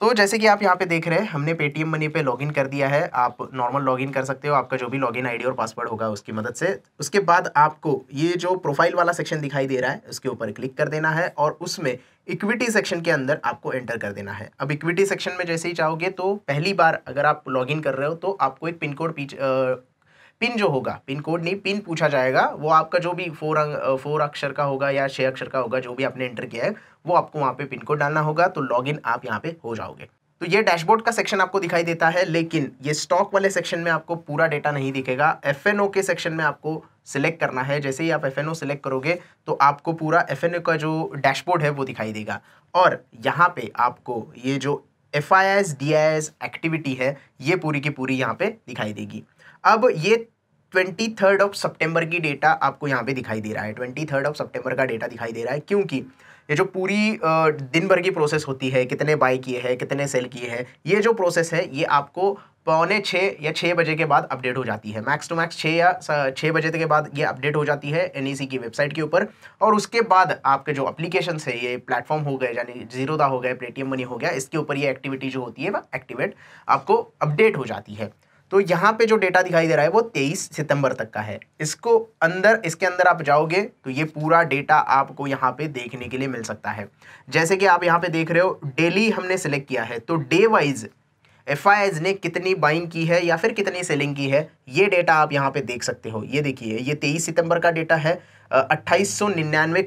तो जैसे कि आप यहाँ पे देख रहे हैं हमने पेटीएम मनी पे लॉगिन कर दिया है आप नॉर्मल लॉगिन कर सकते हो आपका जो भी लॉगिन आईडी और पासवर्ड होगा उसकी मदद से उसके बाद आपको ये जो प्रोफाइल वाला सेक्शन दिखाई दे रहा है उसके ऊपर क्लिक कर देना है और उसमें इक्विटी सेक्शन के अंदर आपको एंटर कर देना है अब इक्विटी सेक्शन में जैसे ही चाहोगे तो पहली बार अगर आप लॉग कर रहे हो तो आपको एक पिन कोड पीछे पिन जो होगा पिन कोड नहीं पिन पूछा जाएगा वो आपका जो भी फोर अंग फोर अक्षर का होगा या छः अक्षर का होगा जो भी आपने एंटर किया है वो आपको वहाँ पे पिन कोड डालना होगा तो लॉगिन आप यहाँ पे हो जाओगे तो ये डैशबोर्ड का सेक्शन आपको दिखाई देता है लेकिन ये स्टॉक वाले सेक्शन में आपको पूरा डेटा नहीं दिखेगा एफ के सेक्शन में आपको सिलेक्ट करना है जैसे ही आप एफ सिलेक्ट करोगे तो आपको पूरा एफ का जो डैशबोर्ड है वो दिखाई देगा और यहाँ पे आपको ये जो F I S D I S activity है ये पूरी की पूरी यहाँ पे दिखाई देगी अब ये ट्वेंटी थर्ड ऑफ सेप्टेम्बर की डेटा आपको यहाँ पे दिखाई दे रहा है ट्वेंटी थर्ड ऑफ सेप्टेम्बर का डेटा दिखाई दे रहा है क्योंकि ये जो पूरी दिन भर की प्रोसेस होती है कितने बाय किए हैं कितने सेल किए हैं ये जो प्रोसेस है ये आपको पौने छः या छः बजे के बाद अपडेट हो जाती है मैक्स टू मैक्स छः या छः बजे के बाद ये अपडेट हो जाती है एन की वेबसाइट के ऊपर और उसके बाद आपके जो अप्लीकेशन है ये प्लेटफॉर्म हो गए यानी जीरोदा हो गए पेटीएम मनी हो गया इसके ऊपर ये एक्टिविटी जो होती है वह एक्टिवेट आपको अपडेट हो जाती है तो यहाँ पे जो डेटा दिखाई दे रहा है वो 23 सितंबर तक का है इसको अंदर इसके अंदर आप जाओगे तो ये पूरा डेटा आपको यहाँ पे देखने के लिए मिल सकता है जैसे कि आप यहाँ पे देख रहे हो डेली हमने सेलेक्ट किया है तो डे वाइज एफ ने कितनी बाइंग की है या फिर कितनी सेलिंग की है ये डेटा आप यहाँ पे देख सकते हो ये देखिए ये तेईस सितंबर का डेटा है अट्ठाईस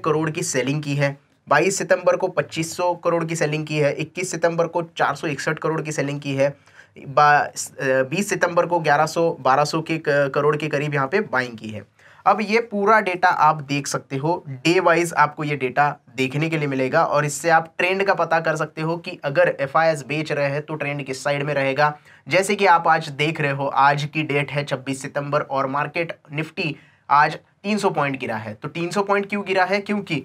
करोड़ की सेलिंग की है 22 सितंबर को 2500 करोड़ की सेलिंग की है 21 सितंबर को 461 करोड़ की सेलिंग की है बीस सितंबर को 1100 1200 के करोड़ के करीब यहाँ पे बाइंग की है अब ये पूरा डेटा आप देख सकते हो डे वाइज आपको ये डेटा देखने के लिए मिलेगा और इससे आप ट्रेंड का पता कर सकते हो कि अगर एफ बेच रहे हैं तो ट्रेंड किस साइड में रहेगा जैसे कि आप आज देख रहे हो आज की डेट है छब्बीस सितंबर और मार्केट निफ्टी आज 300 पॉइंट गिरा है तो 300 पॉइंट क्यों गिरा है क्योंकि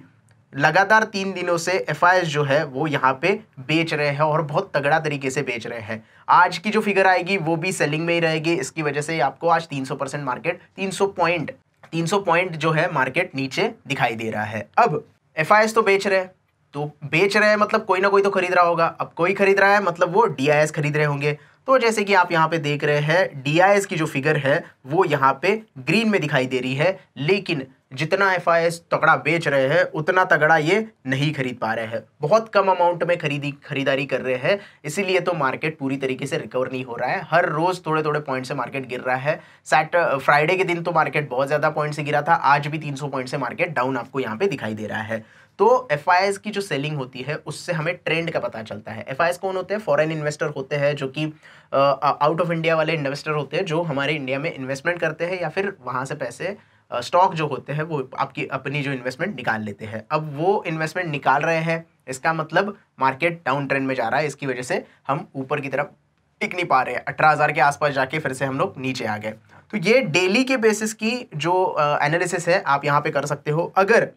लगातार तीन दिनों से एफ जो है वो यहाँ पे बेच रहे हैं और बहुत तगड़ा तरीके से बेच रहे हैं आज की जो फिगर आएगी वो भी सेलिंग में ही रहेगी इसकी वजह से आपको आज 300 परसेंट मार्केट 300 पॉइंट 300 पॉइंट जो है मार्केट नीचे दिखाई दे रहा है अब एफ तो बेच रहे हैं तो बेच रहे हैं मतलब कोई ना कोई तो खरीद रहा होगा अब कोई खरीद रहा है मतलब वो डी खरीद रहे होंगे तो जैसे कि आप यहाँ पे देख रहे हैं डी की जो फिगर है वो यहाँ पे ग्रीन में दिखाई दे रही है लेकिन जितना एफ तगड़ा बेच रहे हैं उतना तगड़ा ये नहीं खरीद पा रहे हैं बहुत कम अमाउंट में खरीदी खरीदारी कर रहे हैं इसीलिए तो मार्केट पूरी तरीके से रिकवर नहीं हो रहा है हर रोज़ थोड़े थोड़े पॉइंट से मार्केट गिर रहा है सैट फ्राइडे के दिन तो मार्केट बहुत ज़्यादा पॉइंट से गिरा था आज भी तीन पॉइंट से मार्केट डाउन आपको यहाँ पे दिखाई दे रहा है तो एफ की जो सेलिंग होती है उससे हमें ट्रेंड का पता चलता है एफ कौन होते हैं फॉरेन इन्वेस्टर होते हैं जो कि आउट ऑफ इंडिया वाले इन्वेस्टर होते हैं जो हमारे इंडिया में इन्वेस्टमेंट करते हैं या फिर वहाँ से पैसे स्टॉक जो होते हैं वो आपकी अपनी जो इन्वेस्टमेंट निकाल लेते हैं अब वो इन्वेस्टमेंट निकाल रहे हैं इसका मतलब मार्केट डाउन ट्रेंड में जा रहा है इसकी वजह से हम ऊपर की तरफ टिक नहीं पा रहे हैं अठारह हज़ार के आसपास जाके फिर से हम लोग नीचे आ गए तो ये डेली के बेसिस की जो एनालिसिस uh, है आप यहाँ पे कर सकते हो अगर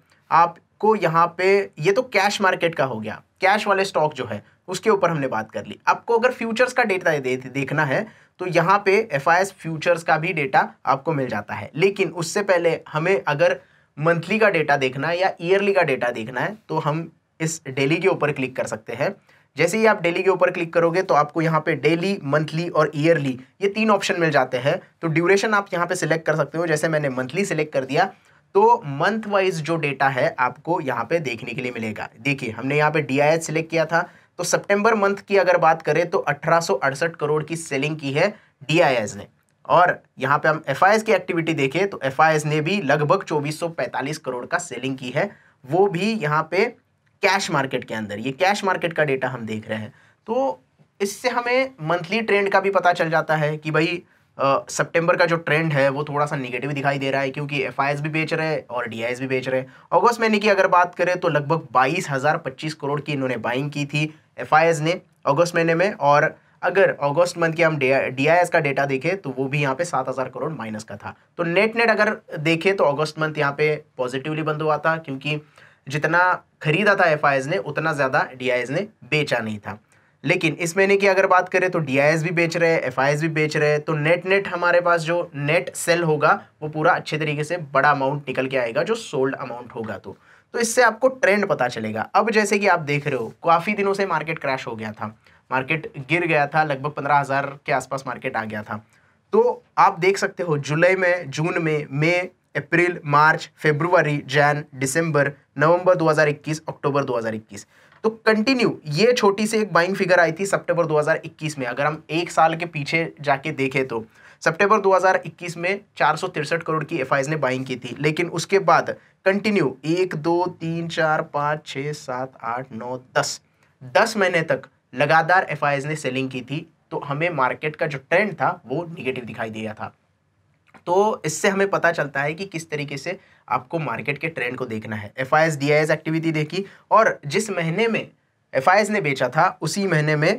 आपको यहाँ पे ये तो कैश मार्केट का हो गया कैश वाले स्टॉक जो है उसके ऊपर हमने बात कर ली आपको अगर फ्यूचर्स का डेटा दे, देखना है तो यहाँ पे एफ फ्यूचर्स का भी डेटा आपको मिल जाता है लेकिन उससे पहले हमें अगर मंथली का डेटा देखना है या ईयरली का डेटा देखना है तो हम इस डेली के ऊपर क्लिक कर सकते हैं जैसे ही आप डेली के ऊपर क्लिक करोगे तो आपको यहाँ पे डेली मंथली और ईयरली ये तीन ऑप्शन मिल जाते हैं तो ड्यूरेशन आप यहाँ पे सिलेक्ट कर सकते हो जैसे मैंने मंथली सिलेक्ट कर दिया तो मंथ वाइज जो डेटा है आपको यहाँ पे देखने के लिए मिलेगा देखिए हमने यहाँ पे डी सिलेक्ट किया था तो सितंबर मंथ की अगर बात करें तो अठारह करोड़ की सेलिंग की है डी ने और यहाँ पे हम एफ की एक्टिविटी देखें तो एफ ने भी लगभग 2445 करोड़ का सेलिंग की है वो भी यहाँ पे कैश मार्केट के अंदर ये कैश मार्केट का डेटा हम देख रहे हैं तो इससे हमें मंथली ट्रेंड का भी पता चल जाता है कि भाई सितंबर uh, का जो ट्रेंड है वो थोड़ा सा निगेटिव दिखाई दे रहा है क्योंकि एफ भी बेच रहे हैं और डी भी बेच रहे हैं अगस्त महीने की अगर बात करें तो लगभग बाईस हज़ार पच्चीस करोड़ की इन्होंने बाइंग की थी एफ ने अगस्त महीने में और अगर अगस्त मंथ की हम डी आई का डेटा देखें तो वो भी यहाँ पे सात हज़ार करोड़ माइनस का था तो नेट नेट अगर देखें तो अगस्त मंथ यहाँ पे पॉजिटिवली बंद हुआ था क्योंकि जितना खरीदा था एफ ने उतना ज़्यादा डी ने बेचा नहीं था लेकिन इस महीने की अगर बात करें तो डी भी बेच रहे हैं एफ भी बेच रहे हैं तो नेट नेट हमारे पास जो नेट सेल होगा वो पूरा अच्छे तरीके से बड़ा अमाउंट निकल के आएगा जो सोल्ड अमाउंट होगा तो तो इससे आपको ट्रेंड पता चलेगा अब जैसे कि आप देख रहे हो काफ़ी दिनों से मार्केट क्रैश हो गया था मार्केट गिर गया था लगभग पंद्रह हज़ार के आसपास मार्केट आ गया था तो आप देख सकते हो जुलाई में जून में मई अप्रैल मार्च फेब्रुवरी जैन दिसंबर नवंबर 2021 अक्टूबर 2021 तो कंटिन्यू ये छोटी सी एक बाइंग फिगर आई थी सितंबर 2021 में अगर हम एक साल के पीछे जाके देखें तो सितंबर 2021 में चार करोड़ की एफ ने बाइंग की थी लेकिन उसके बाद कंटिन्यू एक दो तीन चार पाँच छः सात आठ नौ दस दस महीने तक लगातार एफ ने सेलिंग की थी तो हमें मार्केट का जो ट्रेंड था वो निगेटिव दिखाई दिया था तो इससे हमें पता चलता है कि किस तरीके से आपको मार्केट के ट्रेंड को देखना है F I S D I activity देखी और जिस महीने में एफ आई एस ने बेचा था उसी महीने में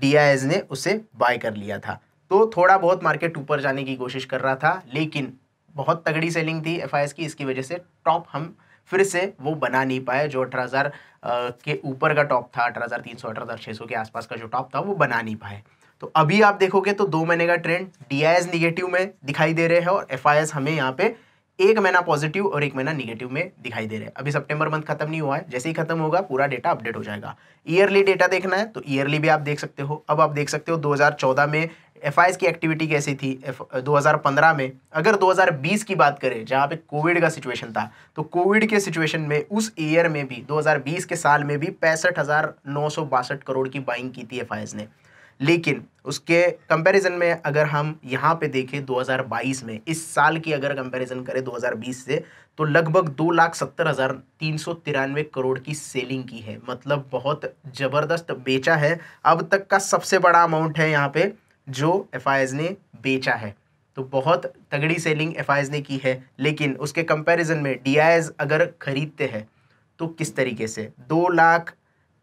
डी आई एस ने उसे बाय कर लिया था तो थोड़ा बहुत मार्केट ऊपर जाने की कोशिश कर रहा था लेकिन बहुत तगड़ी सेलिंग थी एफ की इसकी वजह से टॉप हम फिर से वो बना नहीं पाए जो अठारह हज़ार के ऊपर का टॉप था अठारह हज़ार तीन सौ अठारह हज़ार छः सौ के आसपास का जो टॉप था वो बना नहीं पाए तो अभी आप देखोगे तो दो महीने का ट्रेंड डी आई निगेटिव में दिखाई दे रहे हैं और एफ हमें यहाँ पे एक महीना पॉजिटिव और एक महीना निगेटिव में दिखाई दे रहे हैं अभी सितंबर मंथ खत्म नहीं हुआ है जैसे ही खत्म होगा पूरा डेटा अपडेट हो जाएगा ईयरली डेटा देखना है तो ईयरली भी आप देख सकते हो अब आप देख सकते हो दो में एफ की एक्टिविटी कैसी थी एफ 2015 में अगर 2020 की बात करें जहाँ पे कोविड का सिचुएशन था तो कोविड के सिचुएशन में उस ईयर में भी 2020 के साल में भी पैंसठ हज़ार नौ सौ बासठ करोड़ की बाइंग की थी एफ ने लेकिन उसके कंपैरिजन में अगर हम यहाँ पे देखें 2022 में इस साल की अगर कंपैरिजन करें 2020 से तो लगभग दो लाख सत्तर हज़ार तीन सौ तिरानवे करोड़ की सेलिंग की है मतलब बहुत ज़बरदस्त बेचा है अब तक का सबसे बड़ा अमाउंट है यहाँ पे जो एफ ने बेचा है तो बहुत तगड़ी सेलिंग एफ ने की है लेकिन उसके कंपैरिजन में डी अगर ख़रीदते हैं तो किस तरीके से दो लाख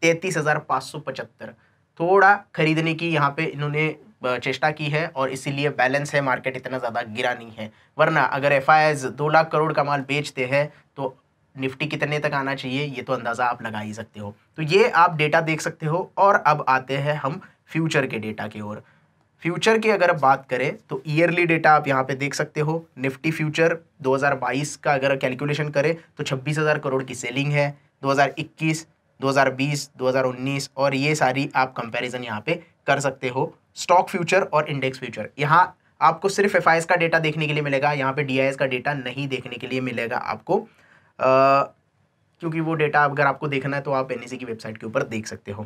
तैंतीस हज़ार पाँच सौ पचहत्तर थोड़ा खरीदने की यहाँ पे इन्होंने चेष्टा की है और इसीलिए बैलेंस है मार्केट इतना ज़्यादा गिरा नहीं है वरना अगर एफ दो लाख करोड़ का माल बेचते हैं तो निफ्टी कितने तक आना चाहिए ये तो अंदाज़ा आप लगा ही सकते हो तो ये आप डेटा देख सकते हो और अब आते हैं हम फ्यूचर के डेटा की ओर फ्यूचर की अगर बात करें तो ईयरली डेटा आप यहाँ पे देख सकते हो निफ्टी फ्यूचर 2022 का अगर कैलकुलेशन करें तो 26,000 करोड़ की सेलिंग है 2021, 2020, 2019 और ये सारी आप कंपैरिजन यहाँ पे कर सकते हो स्टॉक फ्यूचर और इंडेक्स फ्यूचर यहाँ आपको सिर्फ एफ का डेटा देखने के लिए मिलेगा यहाँ पर डी का डेटा नहीं देखने के लिए मिलेगा आपको आ, क्योंकि वो डेटा अगर आपको देखना है तो आप एन e की वेबसाइट के ऊपर देख सकते हो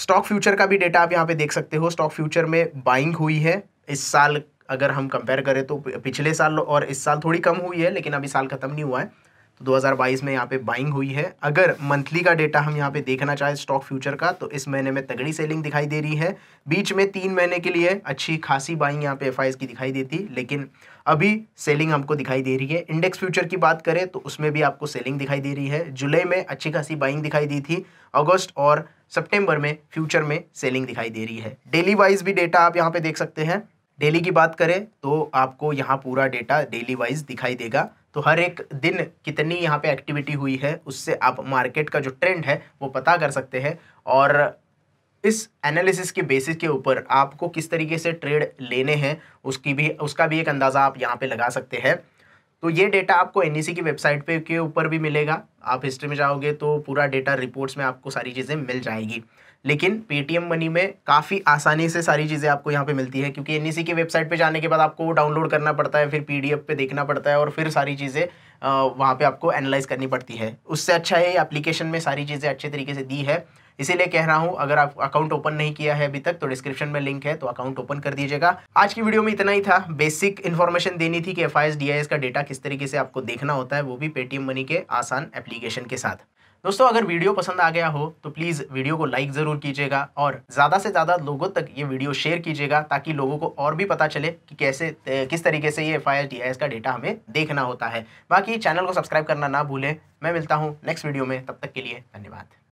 स्टॉक फ्यूचर का भी डेटा आप यहाँ पे देख सकते हो स्टॉक फ्यूचर में बाइंग हुई है इस साल अगर हम कंपेयर करें तो पिछले साल और इस साल थोड़ी कम हुई है लेकिन अभी साल खत्म नहीं हुआ है तो 2022 में यहाँ पे बाइंग हुई है अगर मंथली का डेटा हम यहाँ पे देखना चाहें स्टॉक फ्यूचर का तो इस महीने में तगड़ी सेलिंग दिखाई दे रही है बीच में तीन महीने के लिए अच्छी खासी बाइंग यहाँ पे एफ की दिखाई देती लेकिन अभी सेलिंग हमको दिखाई दे रही है इंडेक्स फ्यूचर की बात करें तो उसमें भी आपको सेलिंग दिखाई दे रही है जुलाई में अच्छी खासी बाइंग दिखाई दी थी अगस्त और सेप्टेम्बर में फ्यूचर में सेलिंग दिखाई दे रही है डेली वाइज भी डेटा आप यहाँ पे देख सकते हैं डेली की बात करें तो आपको यहाँ पूरा डेटा डेली वाइज दिखाई देगा तो हर एक दिन कितनी यहाँ पे एक्टिविटी हुई है उससे आप मार्केट का जो ट्रेंड है वो पता कर सकते हैं और इस एनालिसिस के बेसिस के ऊपर आपको किस तरीके से ट्रेड लेने हैं उसकी भी उसका भी एक अंदाज़ा आप यहाँ पे लगा सकते हैं तो ये डेटा आपको एन e की वेबसाइट पे के ऊपर भी मिलेगा आप हिस्ट्री में जाओगे तो पूरा डेटा रिपोर्ट्स में आपको सारी चीज़ें मिल जाएगी लेकिन पेटीएम मनी में काफ़ी आसानी से सारी चीज़ें आपको यहाँ पे मिलती है क्योंकि एन e की वेबसाइट पे जाने के बाद आपको वो डाउनलोड करना पड़ता है फिर पी पे देखना पड़ता है और फिर सारी चीज़ें वहाँ पे आपको एनालाइज करनी पड़ती है उससे अच्छा है एप्लीकेशन में सारी चीज़ें अच्छे तरीके से दी है इसीलिए कह रहा हूँ अगर आप अकाउंट ओपन नहीं किया है अभी तक तो डिस्क्रिप्शन में लिंक है तो अकाउंट ओपन कर दीजिएगा आज की वीडियो में इतना ही था बेसिक इन्फॉर्मेशन देनी थी कि एफ आई का डेटा किस तरीके से आपको देखना होता है वो भी पेटीएम मनी के आसान एप्लीकेशन के साथ दोस्तों अगर वीडियो पसंद आ गया हो तो प्लीज़ वीडियो को लाइक ज़रूर कीजिएगा और ज़्यादा से ज़्यादा लोगों तक ये वीडियो शेयर कीजिएगा ताकि लोगों को और भी पता चले कि कैसे किस तरीके से ये एफ आई का डेटा हमें देखना होता है बाकी चैनल को सब्सक्राइब करना ना भूलें मैं मिलता हूँ नेक्स्ट वीडियो में तब तक के लिए धन्यवाद